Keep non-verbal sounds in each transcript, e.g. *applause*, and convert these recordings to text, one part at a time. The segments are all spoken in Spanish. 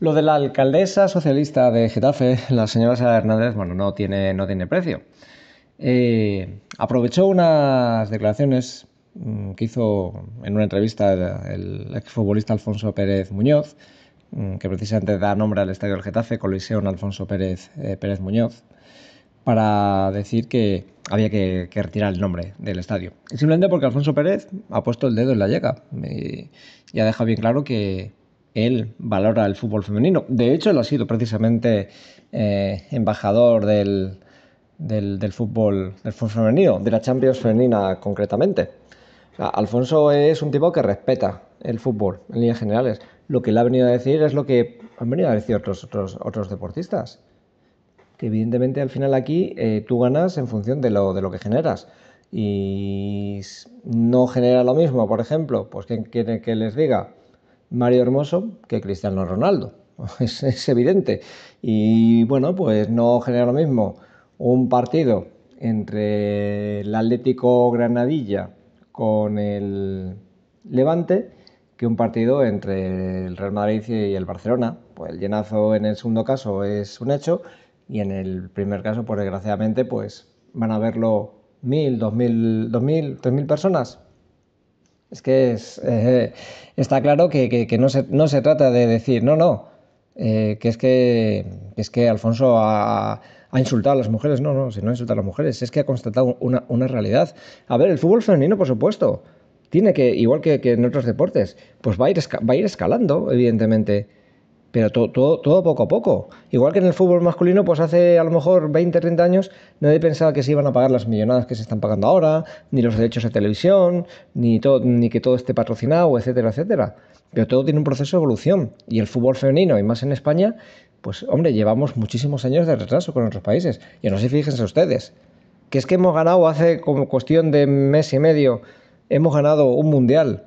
Lo de la alcaldesa socialista de Getafe, la señora Sara Hernández, bueno, no tiene, no tiene precio. Eh, aprovechó unas declaraciones mm, que hizo en una entrevista el exfutbolista Alfonso Pérez Muñoz, mm, que precisamente da nombre al estadio del Getafe, coliseón Alfonso Pérez, eh, Pérez Muñoz, para decir que había que, retirar el nombre del estadio. simplemente porque Alfonso Pérez ha puesto el dedo en la llaga y, y ha dejado bien claro que él valora el fútbol femenino. De hecho, él ha sido precisamente eh, embajador del, del, fútbol, femenino, de la Champions femenina concretamente. Alfonso es un tipo que respeta el fútbol en líneas generales. Lo que le ha venido a decir es lo que han venido a decir otros, otros, deportistas. Que evidentemente al final aquí eh, tú ganas en función de lo, de lo que generas y no genera lo mismo, por ejemplo, pues ¿quién quiere que les diga? Mario Hermoso que Cristiano Ronaldo. *laughs* Es, evidente. Y bueno, pues no genera lo mismo un partido entre el Atlético Granadilla con el Levante que un partido entre el Real Madrid y el Barcelona. Pues el llenazo en el segundo caso es un hecho y en el primer caso, pues desgraciadamente, pues van a verlo mil, dos mil, dos mil, tres mil personas. Es que es, eh, está claro que, no, se, trata de decir, no, no, eh, que, es que, es que Alfonso ha, insultado a las mujeres. No, no, si no ha insultado a las mujeres, es que ha constatado una, realidad. A ver, el fútbol femenino, por supuesto, tiene que, igual que, en otros deportes, pues va ir, va a ir escalando, evidentemente pero todo, poco a poco. Igual que en el fútbol masculino, pues hace a lo mejor 20, 30 años nadie pensaba que se iban a pagar las millonadas que se están pagando ahora, ni los derechos de televisión, ni, todo, ni que todo esté patrocinado, etcétera, etcétera. Pero todo tiene un proceso de evolución y el fútbol femenino, y más en España, pues hombre, llevamos muchísimos años de retraso con otros países. Yo no sé, fíjense ustedes, que es que hemos ganado hace como cuestión de mes y medio, hemos ganado un mundial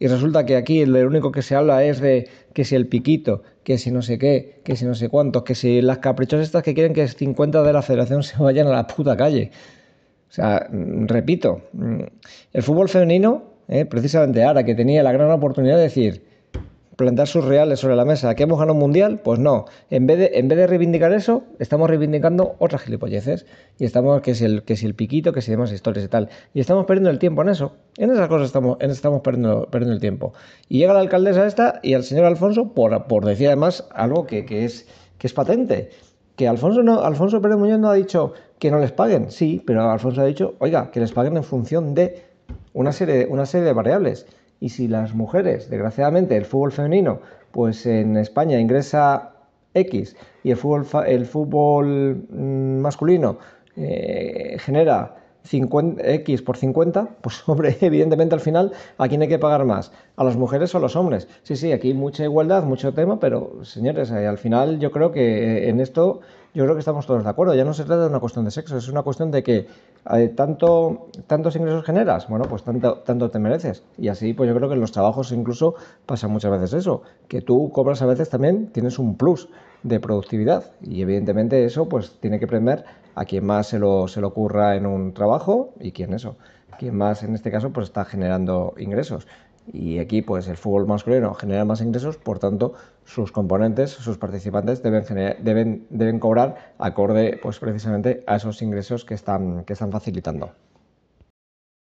y resulta que aquí lo único que se habla es de que si el piquito, que si no sé qué, que si no sé cuántos, que si las caprichosas estas que quieren que 50 de la federación se vayan a la puta calle. O sea, mm, repito, mm, el fútbol femenino, eh, precisamente ahora que tenía la gran oportunidad de decir, ...plantar sus reales sobre la mesa. ¿Que hemos ganado un mundial? Pues no. En vez de, en vez de reivindicar eso, estamos reivindicando otras gilipolleces. Y estamos, que si el, que si el piquito, que si demás historias y tal. Y estamos perdiendo el tiempo en eso. En esas cosas estamos, en estamos perdiendo, perdiendo el tiempo. Y llega la alcaldesa esta y al señor Alfonso, por, por decir además algo que, es, que es patente. Que Alfonso, no, Alfonso Pérez Muñoz no ha dicho que no les paguen. Sí, pero Alfonso ha dicho, oiga, que les paguen en función de una serie, una serie de variables. Y si las mujeres, desgraciadamente, el fútbol femenino, pues en España ingresa X y el fútbol, el fútbol mm, masculino eh, genera X por 50, pues *laughs* hombre, evidentemente al final, ¿a quién hay que pagar más? ¿A las mujeres o a los hombres? Sí, sí, aquí mucha igualdad, mucho tema, pero señores, eh, al final yo creo que eh, en esto yo creo que estamos todos de acuerdo. Ya no se trata de una cuestión de sexo, es una cuestión de que eh, tanto, tantos ingresos generas, bueno, pues tanto, tanto te mereces. Y así, pues yo creo que en los trabajos incluso pasa muchas veces eso, que tú cobras a veces también, tienes un plus de productividad. Y evidentemente eso, pues tiene que premiar a quien más se lo, se lo ocurra en un trabajo y quien eso, quien más en este caso, pues está generando ingresos. Y aquí, pues el fútbol masculino genera más ingresos, por tanto, sus componentes, sus participantes deben, deben, deben cobrar acorde pues, precisamente a esos ingresos que están, que están facilitando.